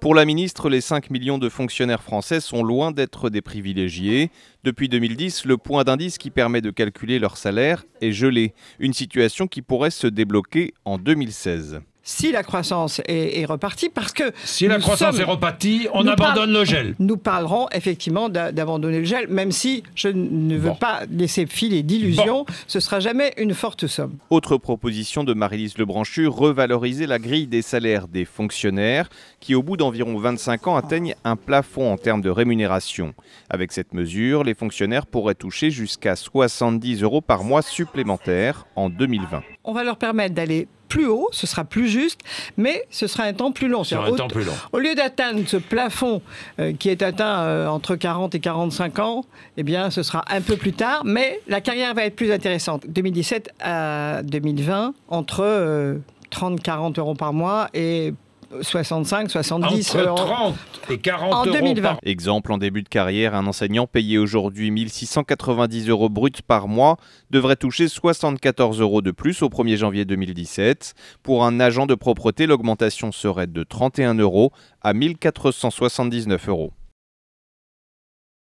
Pour la ministre, les 5 millions de fonctionnaires français sont loin d'être des privilégiés. Depuis 2010, le point d'indice qui permet de calculer leur salaire est gelé, une situation qui pourrait se débloquer en 2016 si la croissance est, repartie, parce que... Si la croissance est repartie, on abandonne le gel. Nous parlerons effectivement d'abandonner le gel, même si je ne veux pas laisser filer d'illusions, ce ce sera jamais une forte somme. Autre proposition de Marie-Lise Lebranchu, revaloriser la grille des salaires des fonctionnaires qui, au bout d'environ 25 ans, atteignent un plafond en termes de rémunération. Avec cette mesure, les fonctionnaires pourraient toucher jusqu'à 70 euros par mois supplémentaires en 2020. On va leur permettre d'aller plus haut, ce sera plus juste, mais ce sera un temps plus long. Un au, temps plus au lieu d'atteindre ce plafond euh, qui est atteint euh, entre 40 et 45 ans, eh bien, ce sera un peu plus tard, mais la carrière va être plus intéressante. 2017 à 2020, entre 30-40 euh, euros par mois et 65, 70 Entre euros. 30 et 40 en 2020. Exemple, en début de carrière, un enseignant payé aujourd'hui 1690 euros bruts par mois devrait toucher 74 euros de plus au 1er janvier 2017. Pour un agent de propreté, l'augmentation serait de 31 euros à 1479 euros.